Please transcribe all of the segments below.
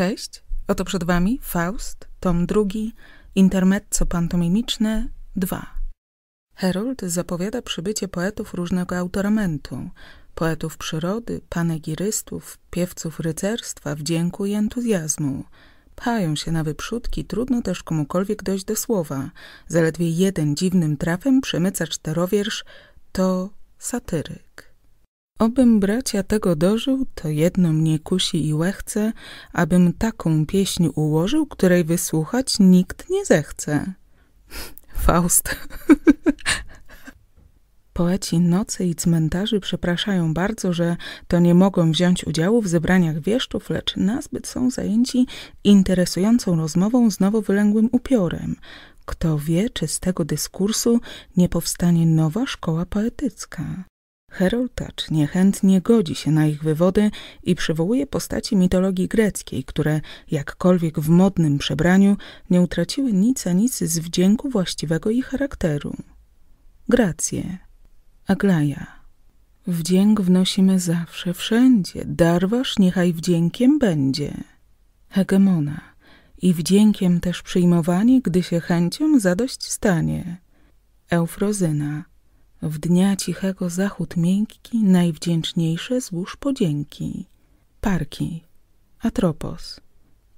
Cześć, oto przed Wami Faust, tom drugi, intermezzo pantomimiczne 2. Herold zapowiada przybycie poetów różnego autoramentu, poetów przyrody, panegirystów, piewców rycerstwa, wdzięku i entuzjazmu. Pchają się na wyprzódki, trudno też komukolwiek dojść do słowa. Zaledwie jeden dziwnym trafem przemyca czterowiersz to satyryk. Obym bracia tego dożył, to jedno mnie kusi i łechce, abym taką pieśń ułożył, której wysłuchać nikt nie zechce. Faust. Poeci nocy i cmentarzy przepraszają bardzo, że to nie mogą wziąć udziału w zebraniach wieszczów, lecz nazbyt są zajęci interesującą rozmową z nowo wylęgłym upiorem. Kto wie, czy z tego dyskursu nie powstanie nowa szkoła poetycka. Harold niechętnie godzi się na ich wywody i przywołuje postaci mitologii greckiej, które, jakkolwiek w modnym przebraniu, nie utraciły nic a nic z wdzięku właściwego ich charakteru. Gracje. Aglaja. Wdzięk wnosimy zawsze, wszędzie. Darwasz niechaj wdziękiem będzie. Hegemona. I wdziękiem też przyjmowanie, gdy się chęcią zadość stanie. Eufrozyna w dnia cichego zachód miękki, najwdzięczniejsze złóż podzięki. Parki, Atropos.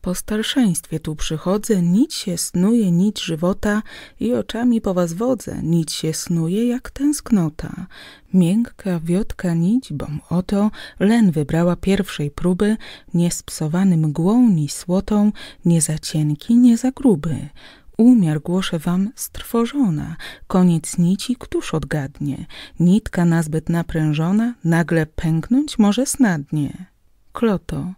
Po starszeństwie tu przychodzę, nic się snuje, nic żywota i oczami po was wodzę, nic się snuje jak tęsknota. Miękka, wiotka nić, bom oto, len wybrała pierwszej próby, nie spsowany mgłą, ni słotą, nie za cienki, nie za gruby. Umiar głoszę wam strwożona, koniec nici któż odgadnie, nitka nazbyt naprężona, nagle pęknąć może snadnie. Kloto,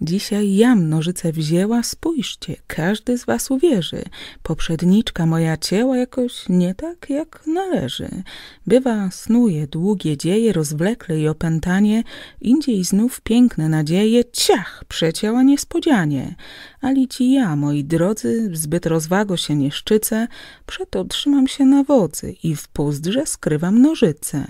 dzisiaj ja nożyce wzięła, spójrzcie, każdy z was uwierzy, poprzedniczka moja ciała jakoś nie tak jak należy. Bywa, snuje długie dzieje, rozwlekle i opętanie, indziej znów piękne nadzieje, ciach, przecięła niespodzianie ali ci ja, moi drodzy, zbyt rozwago się nie szczycę, przeto trzymam się na wodzy i w pozdrze skrywam nożyce.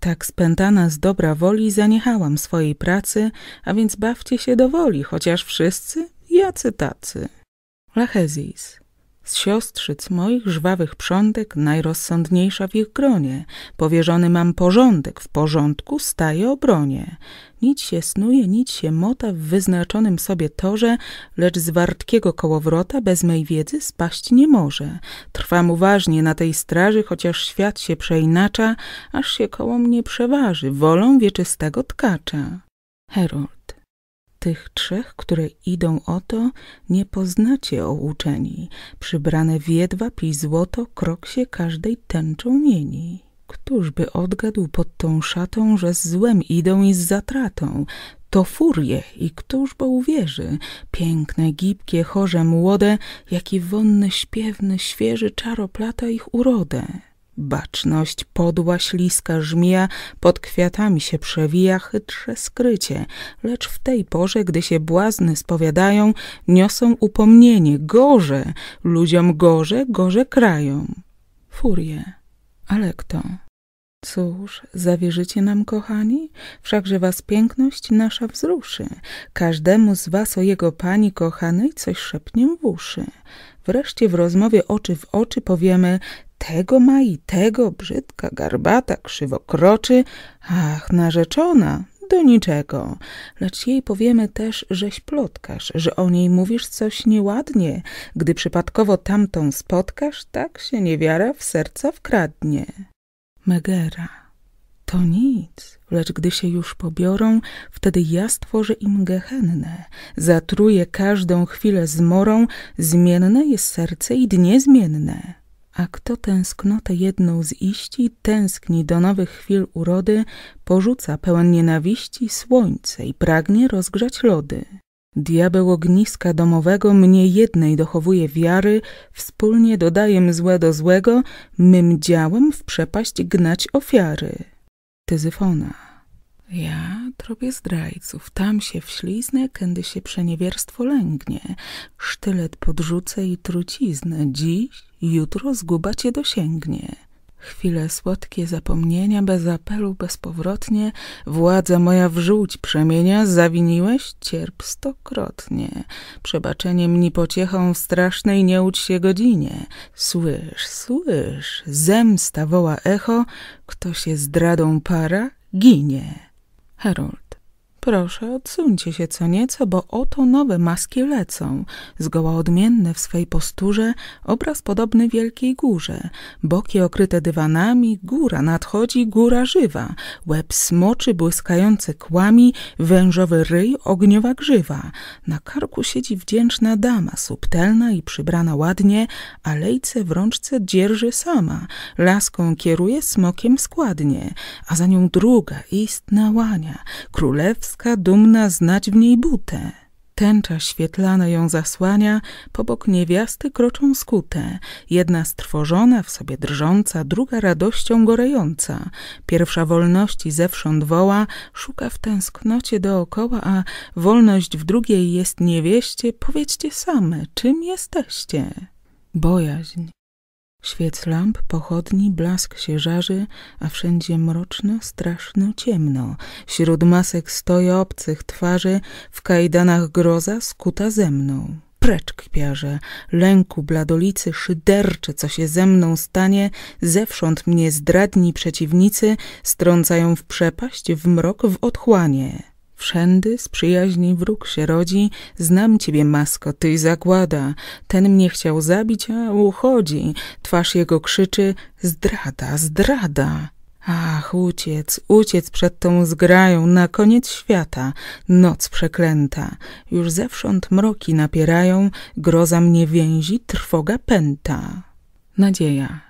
Tak spętana z dobra woli zaniechałam swojej pracy, a więc bawcie się do woli, chociaż wszyscy jacy tacy. Lachezis z siostrzyc moich żwawych przątek, najrozsądniejsza w ich gronie, powierzony mam porządek, w porządku staje obronie. Nic się snuje, nic się mota w wyznaczonym sobie torze, lecz z wartkiego kołowrota bez mej wiedzy spaść nie może. Trwam uważnie na tej straży, chociaż świat się przeinacza, aż się koło mnie przeważy wolą wieczystego tkacza. Herold tych trzech, które idą o to, nie poznacie o uczeni, przybrane w jedwab i złoto krok się każdej tęczą mieni. Któż by odgadł pod tą szatą, że z złem idą i z zatratą? To furie i któż bo uwierzy? Piękne, gibkie, chorze, młode, jaki wonny, śpiewny, świeży czaroplata ich urodę. Baczność, podła, śliska żmija, pod kwiatami się przewija chytrze skrycie, lecz w tej porze, gdy się błazny spowiadają, niosą upomnienie, gorze, ludziom gorze, gorze krajom. Furie. Ale kto? Cóż, zawierzycie nam, kochani? Wszakże was piękność nasza wzruszy. Każdemu z was o jego pani kochanej coś szepniem w uszy. Wreszcie w rozmowie oczy w oczy powiemy tego ma i tego, brzydka, garbata, krzywokroczy. Ach, narzeczona, do niczego. Lecz jej powiemy też, żeś plotkasz, że o niej mówisz coś nieładnie. Gdy przypadkowo tamtą spotkasz, tak się niewiara w serca wkradnie. Megera. To nic, lecz gdy się już pobiorą, wtedy ja stworzę im gehennę. Zatruję każdą chwilę zmorą, zmienne jest serce i dnie zmienne a kto tęsknotę jedną ziści, tęskni do nowych chwil urody, porzuca pełen nienawiści słońce i pragnie rozgrzać lody. Diabeł ogniska domowego mnie jednej dochowuje wiary, wspólnie dodajem złe do złego, mym działem w przepaść gnać ofiary. Tyzyfona ja trobię zdrajców, tam się wśliznę, kiedy się przeniewierstwo lęgnie. Sztylet podrzucę i truciznę, dziś, jutro zguba cię dosięgnie. Chwile słodkie zapomnienia, bez apelu, bezpowrotnie, władza moja w żółć przemienia, zawiniłeś, cierp stokrotnie. Przebaczeniem ni pociechą w strasznej nie ucz się godzinie. Słysz, słysz, zemsta woła echo, kto się zdradą para, ginie. Harold Proszę, odsuńcie się co nieco, bo oto nowe maski lecą. Zgoła odmienne w swej posturze, obraz podobny wielkiej górze. Boki okryte dywanami, góra nadchodzi, góra żywa. Łeb smoczy, błyskające kłami, wężowy ryj, ogniowa grzywa. Na karku siedzi wdzięczna dama, subtelna i przybrana ładnie, a lejce w rączce dzierży sama. Laską kieruje, smokiem składnie, a za nią druga, istna łania. Królewska Królewska dumna znać w niej butę. Tęcza świetlana ją zasłania, pobok niewiasty kroczą skute. Jedna strwożona, w sobie drżąca, druga radością gorejąca. Pierwsza wolności zewsząd woła, szuka w tęsknocie dookoła, a wolność w drugiej jest niewieście. Powiedzcie same, czym jesteście? Bojaźń, Świec lamp, pochodni, blask się żarzy, a wszędzie mroczno, straszno, ciemno. Wśród masek stoję obcych twarzy, w kajdanach groza skuta ze mną. Precz kpiarze, lęku bladolicy, szydercze, co się ze mną stanie, zewsząd mnie zdradni przeciwnicy, strącają w przepaść, w mrok, w otchłanie. Wszędy z przyjaźni wróg się rodzi, znam ciebie, masko, ty zagłada. Ten mnie chciał zabić, a uchodzi. Twarz jego krzyczy, zdrada, zdrada. Ach, uciec, uciec przed tą zgrają, na koniec świata, noc przeklęta. Już zewsząd mroki napierają, groza mnie więzi, trwoga pęta. Nadzieja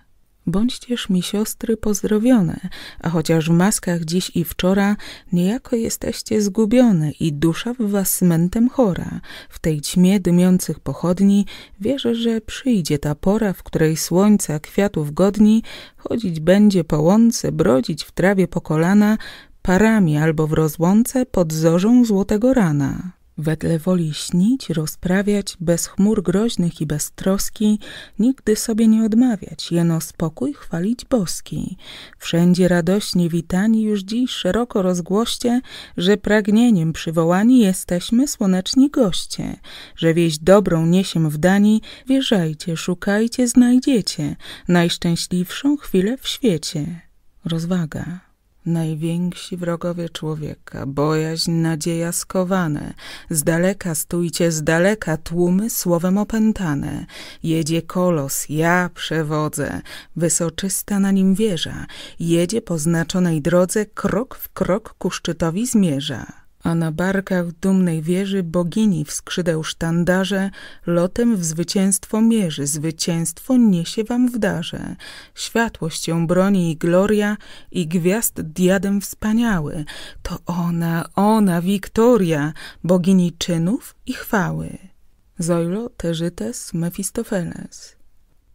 bądźcież mi siostry pozdrowione, a chociaż w maskach dziś i wczora, niejako jesteście zgubione i dusza w was smętem chora. W tej ćmie dymiących pochodni wierzę, że przyjdzie ta pora, w której słońca kwiatów godni, chodzić będzie po łące, brodzić w trawie po kolana, parami albo w rozłące pod zorzą złotego rana wedle woli śnić, rozprawiać, bez chmur groźnych i bez troski, nigdy sobie nie odmawiać, jeno spokój chwalić boski. Wszędzie radośnie witani już dziś szeroko rozgłoście, że pragnieniem przywołani jesteśmy słoneczni goście, że wieść dobrą niesiem w Danii, wierzajcie, szukajcie, znajdziecie, najszczęśliwszą chwilę w świecie. Rozwaga. Najwięksi wrogowie człowieka, bojaźń, nadzieja skowane, z daleka stójcie, z daleka tłumy słowem opętane. Jedzie kolos, ja przewodzę, wysoczysta na nim wieża, jedzie po znaczonej drodze, krok w krok ku szczytowi zmierza a na barkach dumnej wieży bogini w skrzydeł sztandarze lotem w zwycięstwo mierzy, zwycięstwo niesie wam w darze. Światłość ją broni i gloria i gwiazd diadem wspaniały. To ona, ona, Wiktoria, bogini czynów i chwały. Zoilo Terzytes Mefistofeles.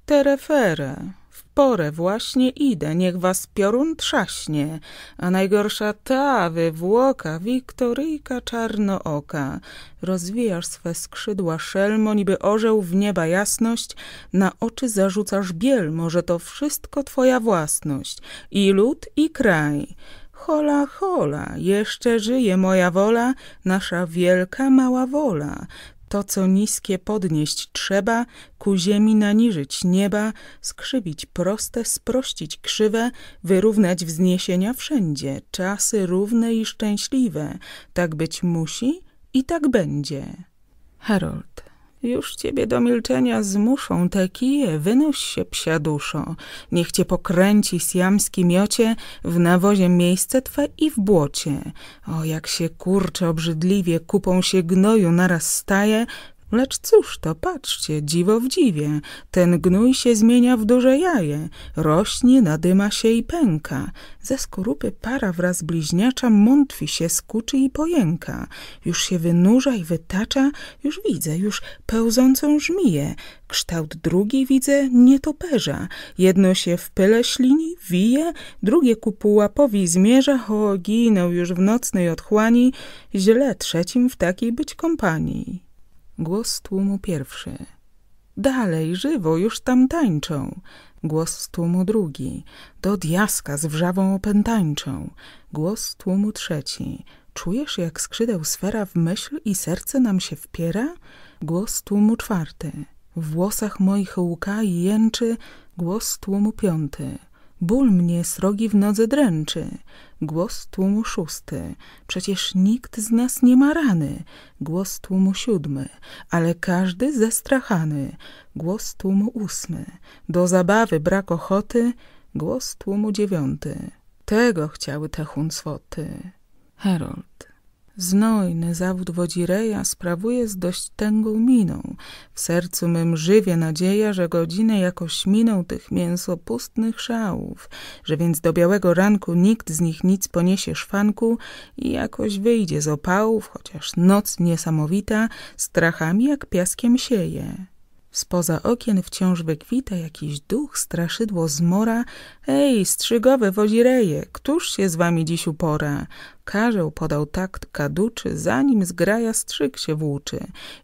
Terefere. W porę właśnie idę, niech was piorun trzaśnie, a najgorsza ta wywłoka, wiktoryjka czarnooka. Rozwijasz swe skrzydła szelmo, niby orzeł w nieba jasność, na oczy zarzucasz biel, może to wszystko twoja własność, i lud, i kraj. Hola, hola, jeszcze żyje moja wola, nasza wielka mała wola to, co niskie podnieść trzeba, ku ziemi naniżyć nieba, skrzywić proste, sprościć krzywe, wyrównać wzniesienia wszędzie, czasy równe i szczęśliwe. Tak być musi i tak będzie. Harold już ciebie do milczenia zmuszą te kije, wynoś się psia duszo. Niech cię pokręci siamski miocie, w nawozie miejsce twe i w błocie. O, jak się kurcze obrzydliwie, kupą się gnoju naraz staje, Lecz cóż to, patrzcie, dziwo w dziwie, ten gnój się zmienia w duże jaje, rośnie, nadyma się i pęka. Ze skorupy para wraz bliźniacza mątwi się, skuczy i pojęka. Już się wynurza i wytacza, już widzę, już pełzącą żmiję. Kształt drugi widzę nietoperza. Jedno się w pyle ślini, wije, drugie ku pułapowi zmierza, o, ginął już w nocnej otchłani, źle trzecim w takiej być kompanii. Głos tłumu pierwszy. Dalej, żywo, już tam tańczą. Głos tłumu drugi. Do diaska z wrzawą opętańczą. Głos tłumu trzeci. Czujesz, jak skrzydeł sfera w myśl i serce nam się wpiera? Głos tłumu czwarty. W włosach moich łka i jęczy głos tłumu piąty. Ból mnie srogi w nodze dręczy. Głos tłumu szósty. Przecież nikt z nas nie ma rany. Głos tłumu siódmy. Ale każdy zestrachany. Głos tłumu ósmy. Do zabawy brak ochoty. Głos tłumu dziewiąty. Tego chciały te huncwoty. Harold. Znojny zawód wodzireja sprawuje z dość tęgą miną. W sercu mym żywie nadzieja, że godziny jakoś miną tych mięsopustnych szałów, że więc do białego ranku nikt z nich nic poniesie szwanku i jakoś wyjdzie z opałów, chociaż noc niesamowita strachami jak piaskiem sieje. Spoza okien wciąż wykwita jakiś duch, straszydło zmora. Ej, strzygowe wodzireje, któż się z wami dziś upora? Karzeł podał takt kaduczy, zanim zgraja strzyk się włóczy.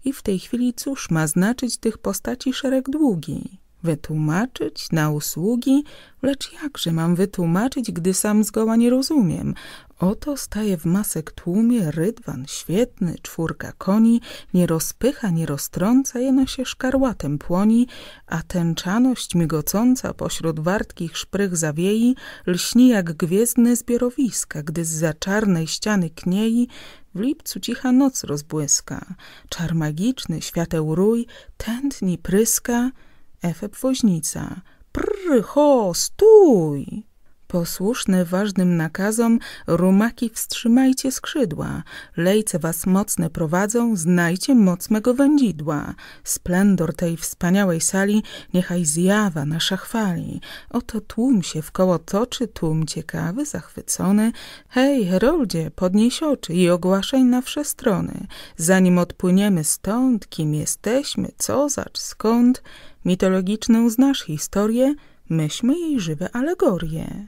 I w tej chwili cóż ma znaczyć tych postaci szereg długi? Wytłumaczyć na usługi? Lecz jakże mam wytłumaczyć, gdy sam zgoła nie rozumiem? Oto staje w masek tłumie rydwan świetny, czwórka koni, nie rozpycha, nie roztrąca, jeno się szkarłatem płoni, a tęczaność migocąca pośród wartkich szprych zawiei lśni jak gwiezdne zbiorowiska, gdy z za czarnej ściany kniei w lipcu cicha noc rozbłyska, czar magiczny świateł rój tętni pryska, Efeb woźnica. prycho, ho, stój! Posłuszne ważnym nakazom, rumaki wstrzymajcie skrzydła, lejce was mocne prowadzą, znajcie moc mego wędzidła. Splendor tej wspaniałej sali niechaj zjawa nasza chwali. Oto tłum się wkoło toczy, tłum ciekawy, zachwycony. Hej, Heroldzie, podnieś oczy i ogłaszaj na wsze strony. Zanim odpłyniemy stąd, kim jesteśmy, co, zacz, skąd, mitologiczną znasz historię, myśmy jej żywe alegorie.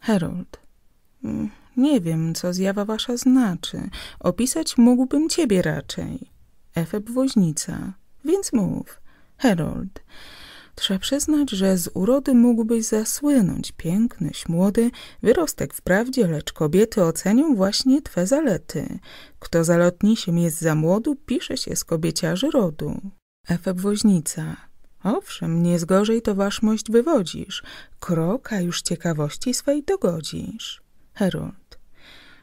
Herold. Mm, nie wiem, co zjawa wasza znaczy. Opisać mógłbym ciebie raczej. Efeb woźnica. Więc mów. Herold. Trzeba przyznać, że z urody mógłbyś zasłynąć. Piękny, młody, wyrostek wprawdzie, lecz kobiety ocenią właśnie twe zalety. Kto zalotnisiem jest za młodu, pisze się z kobieciarzy rodu. Efeb woźnica. Owszem, nie z gorzej to waszmość wywodzisz, kroka już ciekawości swej dogodzisz. Herold.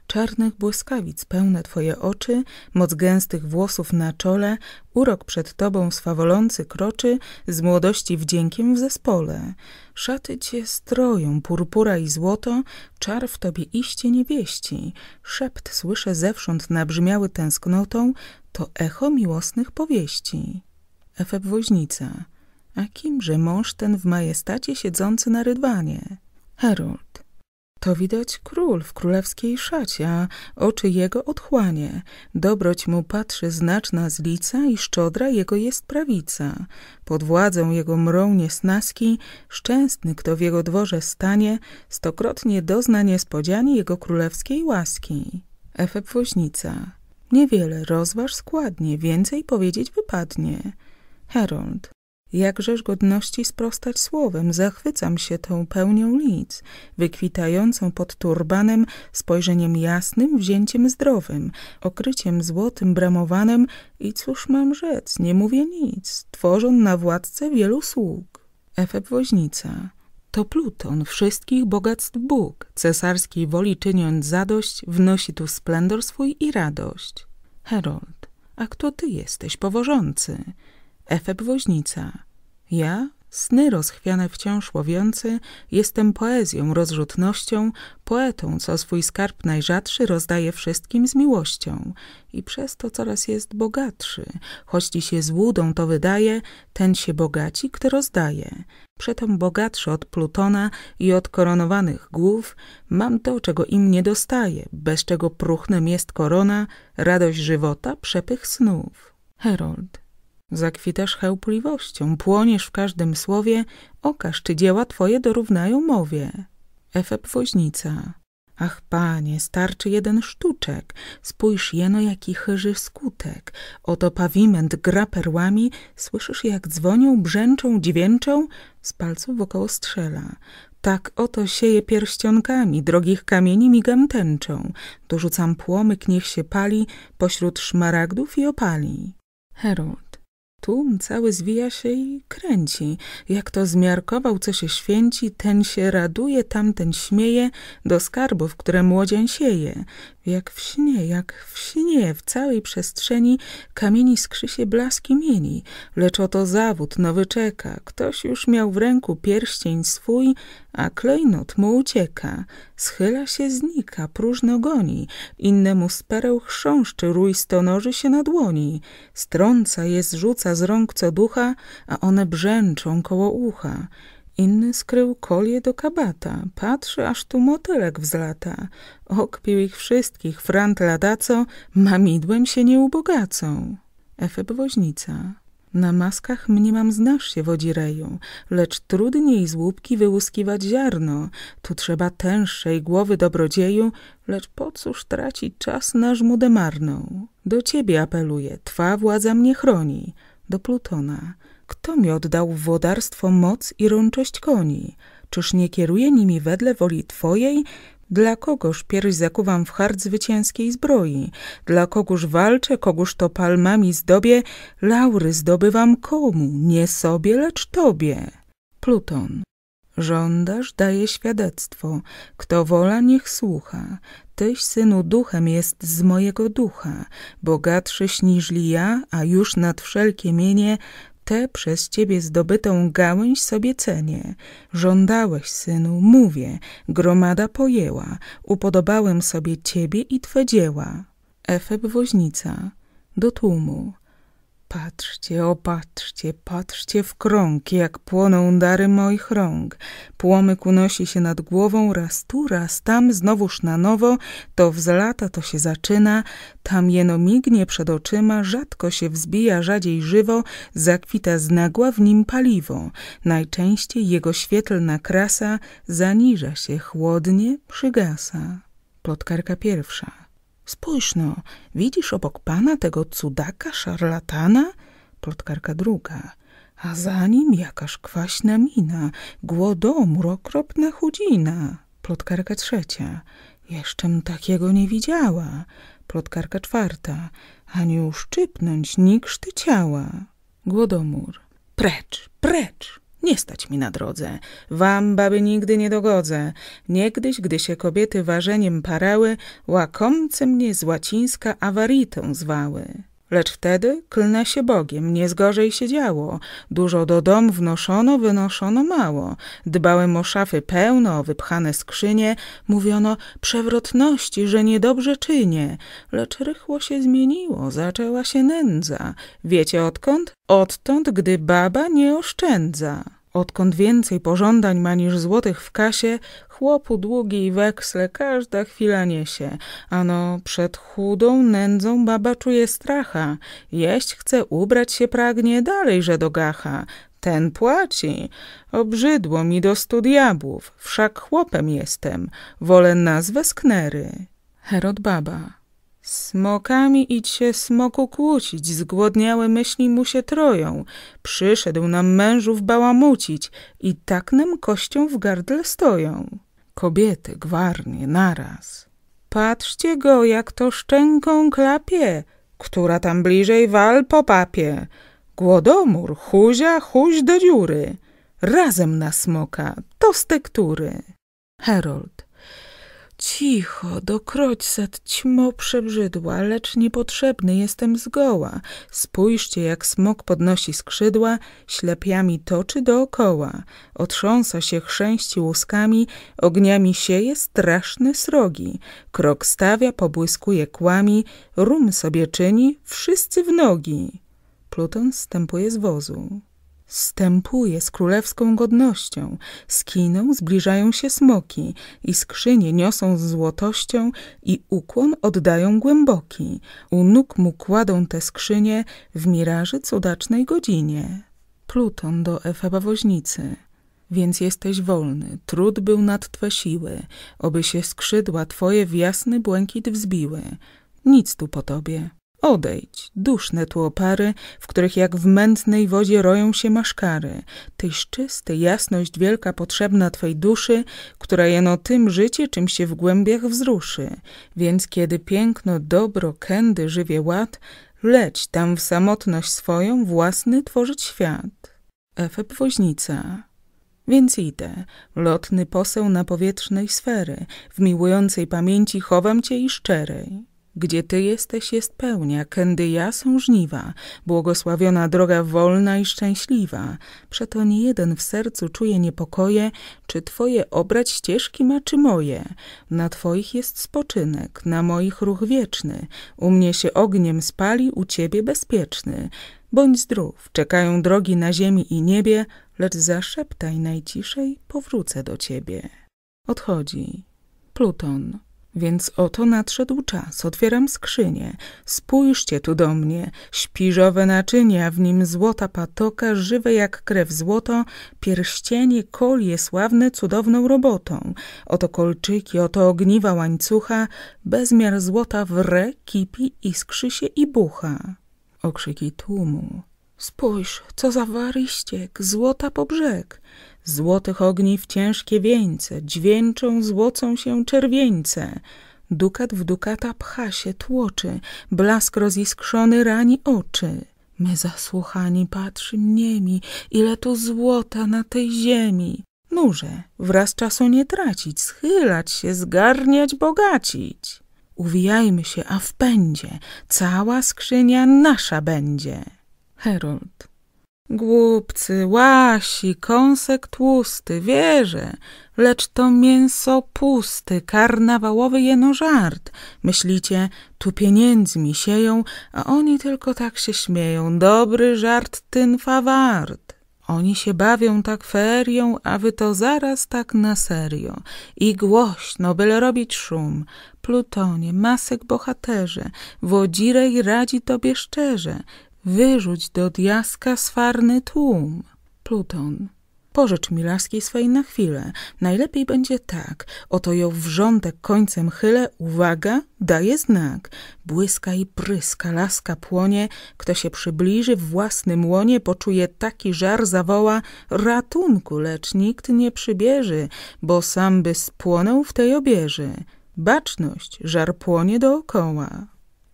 Czarnych błyskawic pełne twoje oczy, moc gęstych włosów na czole, urok przed tobą swawolący kroczy, z młodości wdziękiem w zespole. Szaty cię stroją, purpura i złoto, czar w tobie iście nie wieści. Szept słyszę zewsząd nabrzmiały tęsknotą, to echo miłosnych powieści. Efeb Woźnica a kimże mąż ten w majestacie siedzący na rydwanie? Herold. To widać król w królewskiej szacie, a oczy jego odchłanie. Dobroć mu patrzy znaczna z lica i szczodra jego jest prawica. Pod władzą jego mrą niesnaski, szczęsny kto w jego dworze stanie, stokrotnie dozna niespodzianie jego królewskiej łaski. Efeb woźnica. Niewiele rozważ składnie, więcej powiedzieć wypadnie. Herold. Jakżeż godności sprostać słowem, zachwycam się tą pełnią lic, wykwitającą pod turbanem, spojrzeniem jasnym, wzięciem zdrowym, okryciem złotym bramowanym i cóż mam rzec, nie mówię nic, tworzon na władcę wielu sług. Efeb Woźnica to Pluton, wszystkich bogactw Bóg, cesarskiej woli czyniąc zadość, wnosi tu splendor swój i radość. Herold, a kto ty jesteś, powożący? Efeb woźnica. Ja, sny rozchwiane wciąż łowiący, jestem poezją rozrzutnością, poetą, co swój skarb najrzadszy rozdaje wszystkim z miłością i przez to coraz jest bogatszy, choć ci się złudą to wydaje, ten się bogaci, kto rozdaje. Przetom bogatszy od Plutona i od koronowanych głów, mam to, czego im nie dostaje, bez czego próchnem jest korona, radość żywota, przepych snów. Herold Zakwitasz chełpliwością, płoniesz w każdym słowie, okaż, czy dzieła twoje dorównają mowie. Efeb woźnica. Ach, panie, starczy jeden sztuczek, spójrz jeno, jaki chyży skutek. Oto pawiment gra perłami, słyszysz, jak dzwonią, brzęczą, dźwięczą, z palców wokoło strzela. Tak oto sieje pierścionkami, drogich kamieni migam tęczą. Dorzucam płomyk, niech się pali, pośród szmaragdów i opali. Tłum cały zwija się i kręci. Jak to zmiarkował, co się święci, ten się raduje, tamten śmieje do skarbów, które młodzień sieje. Jak w śnie, jak w śnie, w całej przestrzeni kamieni skrzy się blask mieni, lecz oto zawód nowy czeka. Ktoś już miał w ręku pierścień swój, a klejnot mu ucieka. Schyla się, znika, próżno goni, innemu z pereł chrząszczy, rój stonoży się na dłoni. Strąca je, zrzuca z rąk co ducha, a one brzęczą koło ucha. Inny skrył kolie do kabata. Patrzy, aż tu motylek wzlata. Okpił ich wszystkich, frant ladaco, mamidłem się nie ubogacą. Efeb woźnica. Na maskach mniemam znasz się, wodzireju, lecz trudniej z łupki wyłuskiwać ziarno. Tu trzeba tęższej głowy dobrodzieju, lecz po cóż tracić czas na żmudę marną. Do ciebie apeluję, twa władza mnie chroni. Do Plutona kto mi oddał wodarstwo moc i rączość koni? Czyż nie kieruje nimi wedle woli Twojej? Dla kogoż pierś zakuwam w hart zwycięskiej zbroi? Dla kogóż walczę, kogóż to palmami zdobię? Laury zdobywam komu? Nie sobie, lecz Tobie. Pluton. Żądasz, daje świadectwo. Kto wola, niech słucha. Tyś, synu, duchem jest z mojego ducha. Bogatszy niżli ja, a już nad wszelkie mienie tę przez ciebie zdobytą gałęź sobie cenię. Żądałeś, synu, mówię, gromada pojęła, upodobałem sobie ciebie i twe dzieła. Efeb woźnica, do tłumu. Patrzcie, opatrzcie, patrzcie w krąg, jak płoną dary moich rąk. Płomyk unosi się nad głową, raz tu, raz tam, znowuż na nowo, to wzlata, to się zaczyna, tam jeno mignie przed oczyma, rzadko się wzbija, rzadziej żywo, zakwita znagła w nim paliwo. Najczęściej jego świetlna krasa zaniża się, chłodnie przygasa. Plotkarka pierwsza. Spójrz no, widzisz obok pana tego cudaka, szarlatana? Plotkarka druga. A za nim jakaż kwaśna mina, głodomór, okropna chudzina. Plotkarka trzecia. Jeszczem takiego nie widziała. Plotkarka czwarta. Ani uszczypnąć nikt ciała. Głodomór. Precz, precz! Nie stać mi na drodze. Wam, baby, nigdy nie dogodzę. Niegdyś, gdy się kobiety warzeniem parały, łakomce mnie z łacińska awaritą zwały. Lecz wtedy klnę się Bogiem, nie zgorzej się działo. Dużo do dom wnoszono, wynoszono mało. Dbałem o szafy pełno, o wypchane skrzynie. Mówiono przewrotności, że niedobrze czynię. Lecz rychło się zmieniło, zaczęła się nędza. Wiecie odkąd? Odtąd, gdy baba nie oszczędza. Odkąd więcej pożądań ma niż złotych w kasie, chłopu długi weksle każda chwila niesie. Ano przed chudą nędzą baba czuje stracha. Jeść chce, ubrać się pragnie, dalej że do gacha. Ten płaci. Obrzydło mi do stu diabłów, wszak chłopem jestem. Wolę nazwę sknery. Herod baba. Smokami idź się smoku kłócić, zgłodniałe myśli mu się troją. Przyszedł nam mężów bałamucić i tak nam kością w gardle stoją kobiety, gwarnie, naraz. Patrzcie go, jak to szczęką klapie, która tam bliżej wal po papie. Głodomór, huzia, huź do dziury, razem na smoka, to z tektury. Herold. Cicho, do kroćset ćmo przebrzydła, lecz niepotrzebny jestem zgoła. Spójrzcie, jak smok podnosi skrzydła, ślepiami toczy dookoła. Otrząsa się chrzęści łuskami, ogniami sieje straszne srogi. Krok stawia, pobłyskuje kłami, rum sobie czyni, wszyscy w nogi. Pluton stępuje z wozu. Stępuje z królewską godnością, z zbliżają się smoki i skrzynie niosą z złotością i ukłon oddają głęboki. U nóg mu kładą te skrzynie w miraży cudacznej godzinie. Pluton do Efeba Woźnicy więc jesteś wolny. Trud był nad twe siły, oby się skrzydła twoje w jasny błękit wzbiły. Nic tu po tobie. Odejdź, duszne tu opary, w których jak w mętnej wodzie roją się maszkary, tyś czysty, jasność wielka potrzebna twej duszy, która jeno tym życie, czym się w głębiach wzruszy. Więc kiedy piękno, dobro, kędy żywie ład, leć tam w samotność swoją własny tworzyć świat. Efeb Woźnica więc idę, lotny poseł na powietrznej sfery, w miłującej pamięci chowam cię i szczerej. Gdzie Ty jesteś jest pełnia, kędy ja są żniwa, błogosławiona droga wolna i szczęśliwa. Przeto nie jeden w sercu czuje niepokoje, czy Twoje obrać ścieżki ma, czy moje. Na Twoich jest spoczynek, na moich ruch wieczny, u mnie się ogniem spali, u Ciebie bezpieczny. Bądź zdrów, czekają drogi na ziemi i niebie, lecz zaszeptaj najciszej, powrócę do Ciebie. Odchodzi. Pluton. Więc oto nadszedł czas, otwieram skrzynię. Spójrzcie tu do mnie, śpiżowe naczynie, a w nim złota patoka, żywe jak krew złoto, pierścienie, kolie sławne cudowną robotą. Oto kolczyki, oto ogniwa łańcucha, bezmiar złota wre, kipi, iskrzy się i bucha. Okrzyki tłumu. Spójrz, co za złota po brzeg. Złotych ogni w ciężkie wieńce, dźwięczą, złocą się czerwieńce. Dukat w dukata pcha się, tłoczy, blask roziskrzony rani oczy. My zasłuchani patrzym niemi, ile tu złota na tej ziemi. Nurze, wraz czasu nie tracić, schylać się, zgarniać, bogacić. Uwijajmy się, a w pędzie, cała skrzynia nasza będzie. Herold Głupcy, łasi, kąsek tłusty, wierzę, lecz to mięso pusty, karnawałowy jeno żart. Myślicie, tu pieniędzmi sieją, a oni tylko tak się śmieją, dobry żart tynfa wart. Oni się bawią tak ferią, a wy to zaraz tak na serio. I głośno, byle robić szum. Plutonie, masek bohaterze, wodzirej radzi tobie szczerze. Wyrzuć do diaska swarny tłum. Pluton. Pożycz mi laski swej na chwilę. Najlepiej będzie tak. Oto ją wrzątek końcem chylę. Uwaga, daje znak. Błyska i pryska, laska płonie. Kto się przybliży w własnym łonie, poczuje taki żar, zawoła ratunku, lecz nikt nie przybieży, bo sam by spłonął w tej obieży. Baczność, żar płonie dookoła.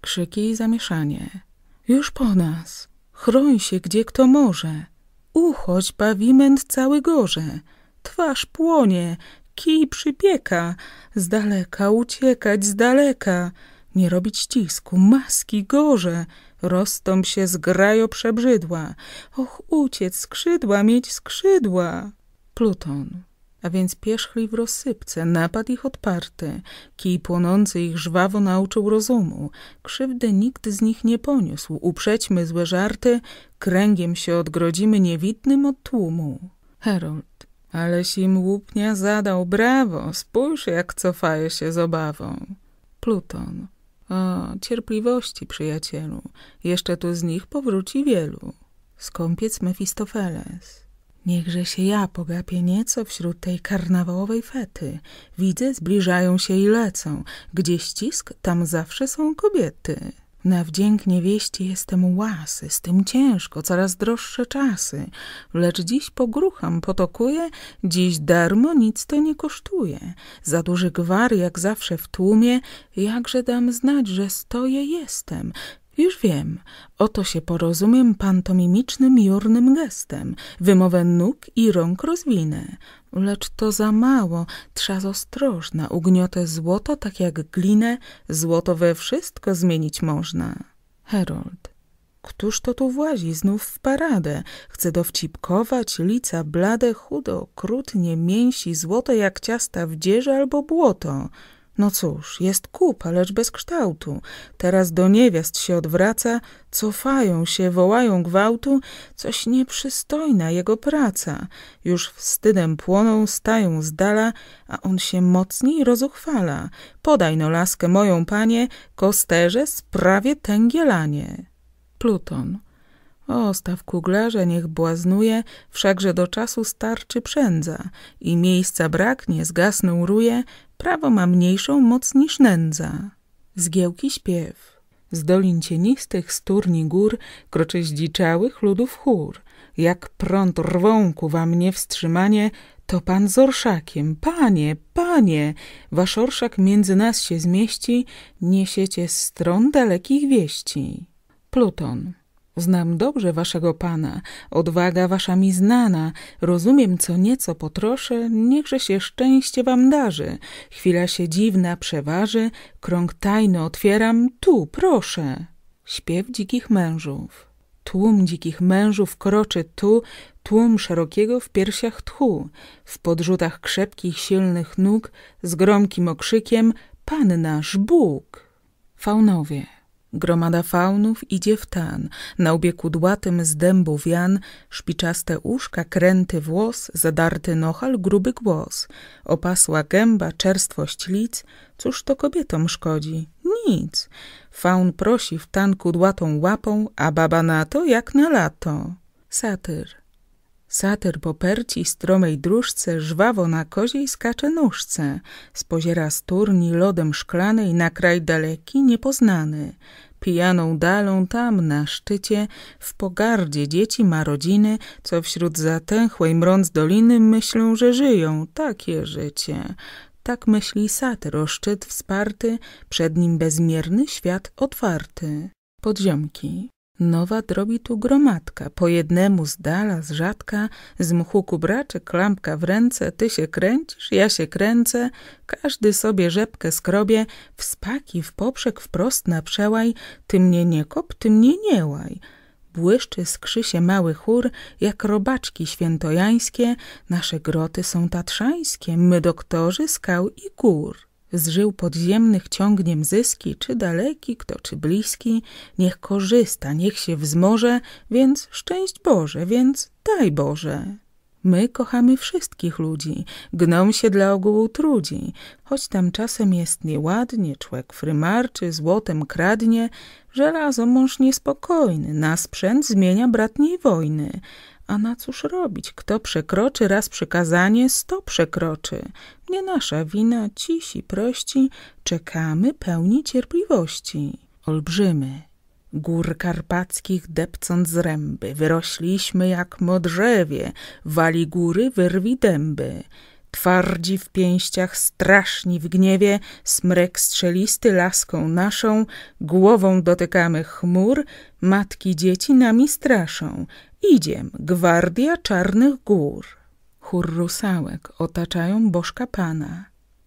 Krzyki i zamieszanie. Już po nas. Chroń się, gdzie kto może. Uchodź, pawiment cały gorze. Twarz płonie, kij przypieka. Z daleka uciekać, z daleka. Nie robić ścisku, maski gorze. Rozstąp się z przebrzydła. Och, uciec, skrzydła, mieć skrzydła. Pluton a więc pierzchli w rozsypce, napad ich odparty. Kij płonący ich żwawo nauczył rozumu. Krzywdy nikt z nich nie poniósł. Uprzećmy złe żarty, kręgiem się odgrodzimy niewidnym od tłumu. Herold. Aleś im łupnia zadał, brawo, spójrz jak cofaje się z obawą. Pluton. O, cierpliwości, przyjacielu, jeszcze tu z nich powróci wielu. Skąpiec Mefistofeles. Niechże się ja pogapię nieco wśród tej karnawałowej fety. Widzę, zbliżają się i lecą. Gdzie ścisk, tam zawsze są kobiety. Na wdzięk niewieści jestem łasy, z tym ciężko, coraz droższe czasy. Lecz dziś pogrucham, potokuję, dziś darmo nic to nie kosztuje. Za duży gwar, jak zawsze w tłumie, jakże dam znać, że stoję jestem. Już wiem, oto się porozumiem pantomimicznym, jurnym gestem. Wymowę nóg i rąk rozwinę. Lecz to za mało, trzas ostrożna. Ugniotę złoto tak jak glinę, złoto we wszystko zmienić można. Herold. Któż to tu włazi znów w paradę? Chce dowcipkować, lica blade, chudo, krutnie, mięsi, złoto jak ciasta w dzieży albo błoto. No cóż, jest kupa, lecz bez kształtu. Teraz do niewiast się odwraca, cofają się, wołają gwałtu, coś nieprzystojna jego praca. Już wstydem płoną, stają z dala, a on się mocniej rozuchwala. Podaj no laskę moją, panie, kosterze sprawie tęgielanie. Pluton. O, staw kuglarza niech błaznuje, wszakże do czasu starczy przędza i miejsca braknie, zgasną ruje, prawo ma mniejszą moc niż nędza. Zgiełki śpiew. Z dolin cienistych, z turni gór, kroczy zdziczałych ludów chór. Jak prąd rwą kuwa mnie wstrzymanie, to pan z orszakiem. Panie, panie, wasz orszak między nas się zmieści, niesiecie z stron dalekich wieści. Pluton. Znam dobrze waszego pana, odwaga wasza mi znana, rozumiem co nieco potroszę, niechże się szczęście wam darzy. Chwila się dziwna przeważy, krąg tajny otwieram, tu proszę. Śpiew dzikich mężów. Tłum dzikich mężów kroczy tu, tłum szerokiego w piersiach tchu, w podrzutach krzepkich, silnych nóg, z gromkim okrzykiem, nasz Bóg. Faunowie. Gromada faunów idzie w tan, na łbie kudłatym z dębu wian, szpiczaste uszka, kręty włos, zadarty nochal, gruby głos, opasła gęba, czerstwość lic, cóż to kobietom szkodzi? Nic. Faun prosi w tan kudłatą łapą, a baba na to jak na lato. Satyr. Satyr po perci stromej dróżce, żwawo na koziej skacze nóżce, spoziera z turni lodem szklanej na kraj daleki, niepoznany pijaną dalą tam na szczycie, w pogardzie dzieci ma rodziny, co wśród zatęchłej mrąc doliny myślą, że żyją takie życie. Tak myśli satyr o szczyt wsparty, przed nim bezmierny świat otwarty. Podziomki Nowa drobi tu gromadka, po jednemu z dala, z rzadka, z mchu kubraczek, lampka w ręce, ty się kręcisz, ja się kręcę, każdy sobie rzepkę skrobie, w spaki, w poprzek, wprost na przełaj, ty mnie nie kop, ty mnie nie łaj. Błyszczy się mały chór, jak robaczki świętojańskie, nasze groty są tatrzańskie, my doktorzy skał i gór z żył podziemnych ciągniem zyski, czy daleki, kto czy bliski, niech korzysta, niech się wzmoże, więc szczęść Boże, więc daj Boże. My kochamy wszystkich ludzi, gnom się dla ogółu trudzi, choć tam czasem jest nieładnie, człek frymarczy, złotem kradnie, żelazo mąż niespokojny, na sprzęt zmienia bratniej wojny, a na cóż robić? Kto przekroczy raz przykazanie, sto przekroczy. Nie nasza wina, cisi, prości, czekamy pełni cierpliwości. Olbrzymy, gór karpackich depcąc zręby, wyrośliśmy jak modrzewie, wali góry, wyrwi dęby. Twardzi w pięściach, straszni w gniewie, smrek strzelisty laską naszą, głową dotykamy chmur, matki dzieci nami straszą. Idziem, gwardia czarnych gór. Chór rusałek otaczają bożka Pana.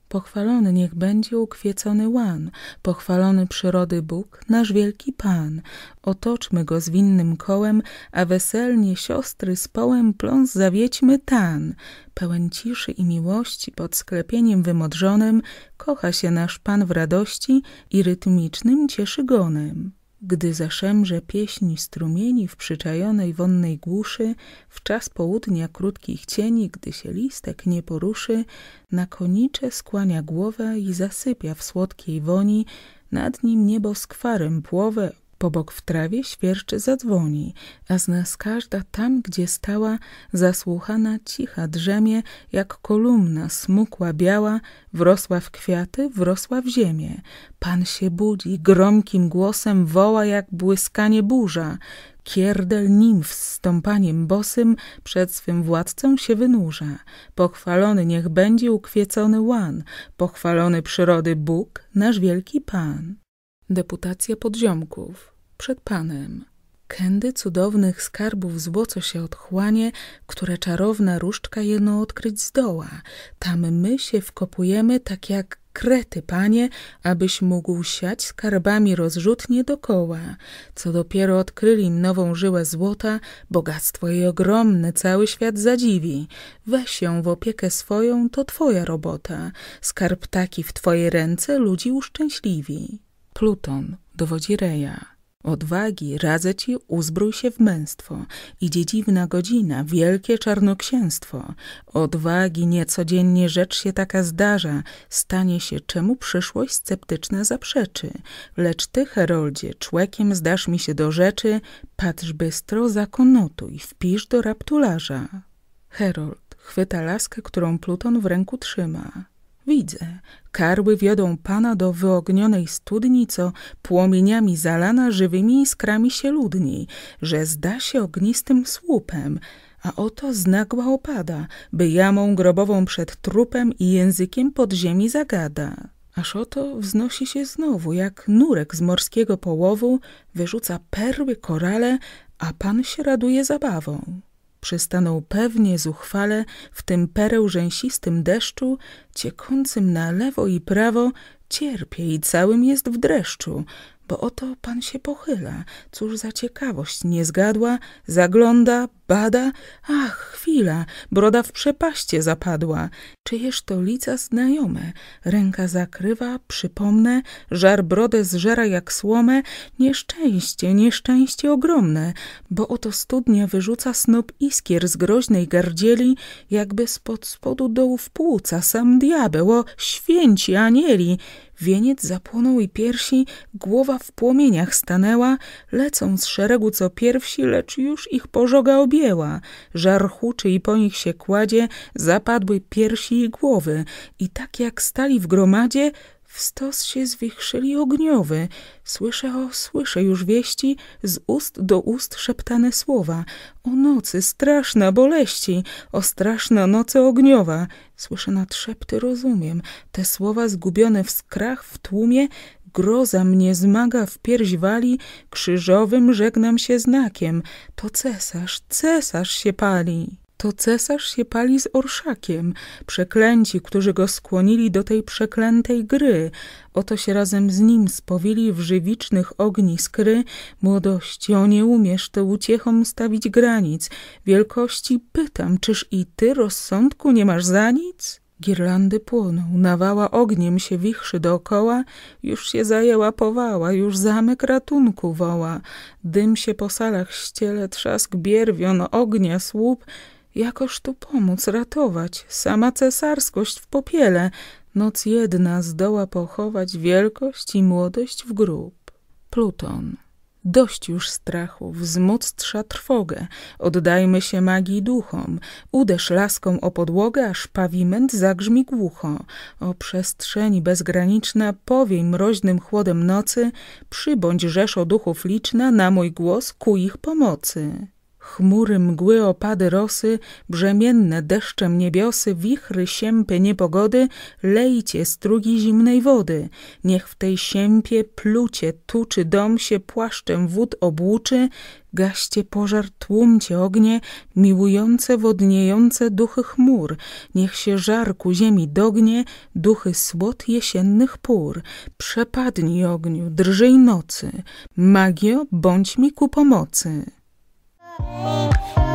Pochwalony niech będzie ukwiecony łan, pochwalony przyrody Bóg, nasz wielki Pan. Otoczmy go zwinnym kołem, a weselnie siostry z połem pląs zawiećmy tan. Pełen ciszy i miłości, pod sklepieniem wymodrzonym, kocha się nasz Pan w radości i rytmicznym cieszygonem. Gdy zaszemrze pieśni strumieni w przyczajonej wonnej głuszy, w czas południa krótkich cieni, gdy się listek nie poruszy, na konicze skłania głowę i zasypia w słodkiej woni, nad nim niebo skwarem płowe bok w trawie świerczy zadzwoni, a z nas każda tam, gdzie stała, zasłuchana cicha drzemie, jak kolumna smukła biała, wrosła w kwiaty, wrosła w ziemię. Pan się budzi, gromkim głosem woła jak błyskanie burza. Kierdel nim wstąpaniem bosym przed swym władcą się wynurza. Pochwalony niech będzie ukwiecony łan, pochwalony przyrody Bóg, nasz wielki Pan. Deputacja podziomków. Przed panem. Kędy cudownych skarbów złoco się odchłanie, które czarowna różdżka jeno odkryć zdoła. Tam my się wkopujemy tak jak krety, panie, abyś mógł siać skarbami rozrzutnie dokoła. Co dopiero odkryli im nową żyłę złota, bogactwo jej ogromne cały świat zadziwi. Weź ją w opiekę swoją, to twoja robota. Skarb taki w twoje ręce ludzi uszczęśliwi. Pluton dowodzi Reja. Odwagi radzę ci, uzbrój się w męstwo. Idzie dziwna godzina, wielkie czarnoksięstwo. Odwagi niecodziennie rzecz się taka zdarza. Stanie się, czemu przyszłość sceptyczna zaprzeczy. Lecz ty, Heroldzie, człekiem zdasz mi się do rzeczy. Patrz bystro, zakonotuj, wpisz do raptularza. Herold chwyta laskę, którą Pluton w ręku trzyma. Widzę, karły wiodą pana do wyognionej studni, co płomieniami zalana żywymi iskrami się ludni, że zda się ognistym słupem, a oto znagła opada, by jamą grobową przed trupem i językiem pod ziemi zagada. Aż oto wznosi się znowu, jak nurek z morskiego połowu, wyrzuca perły, korale, a pan się raduje zabawą. Przystanął pewnie, zuchwale, w tym pereł rzęsistym deszczu, ciekącym na lewo i prawo, cierpie i całym jest w dreszczu bo oto pan się pochyla. Cóż za ciekawość, nie zgadła, zagląda, bada. Ach, chwila, broda w przepaście zapadła. Czyjeż to lica znajome, ręka zakrywa, przypomnę, żar brodę zżera jak słomę. Nieszczęście, nieszczęście ogromne, bo oto studnia wyrzuca snop iskier z groźnej gardzieli, jakby spod spodu dołów płuca sam diabeł, o święci anieli. Wieniec zapłonął i piersi, głowa w płomieniach stanęła, lecą z szeregu co pierwsi, lecz już ich pożoga objęła. Żar huczy i po nich się kładzie, zapadły piersi i głowy i tak jak stali w gromadzie, stos się zwichrzyli ogniowy. Słyszę, o, słyszę już wieści, z ust do ust szeptane słowa. O nocy straszna boleści, o straszna noce ogniowa. Słyszę szepty, rozumiem. Te słowa zgubione w skrach, w tłumie, groza mnie zmaga w pierś wali, krzyżowym żegnam się znakiem. To cesarz, cesarz się pali to cesarz się pali z orszakiem, przeklęci, którzy go skłonili do tej przeklętej gry. Oto się razem z nim spowili w żywicznych ogni skry, młodości, o nie umiesz to uciechom stawić granic. Wielkości pytam, czyż i ty rozsądku nie masz za nic? Girlandy płoną, nawała ogniem się wichrzy dookoła, już się zajęła powała, już zamek ratunku woła. Dym się po salach ściele, trzask bierwion, ognia słup, Jakoż tu pomóc, ratować? Sama cesarskość w popiele. Noc jedna zdoła pochować wielkość i młodość w grób. Pluton. Dość już strachu, wzmóc trza trwogę, oddajmy się magii duchom, uderz laską o podłogę, aż pawiment zagrzmi głucho. O przestrzeni bezgraniczna, powiej mroźnym chłodem nocy, przybądź rzeszo duchów liczna na mój głos ku ich pomocy. Chmury, mgły, opady rosy, brzemienne deszczem niebiosy, wichry, siępy, niepogody, lejcie strugi zimnej wody. Niech w tej siępie plucie, tuczy dom się płaszczem wód obłuczy, gaście pożar, tłumcie ognie, miłujące, wodniejące duchy chmur. Niech się żar ku ziemi dognie, duchy słod jesiennych pór. Przepadnij ogniu, drżej nocy, magio, bądź mi ku pomocy. Oh,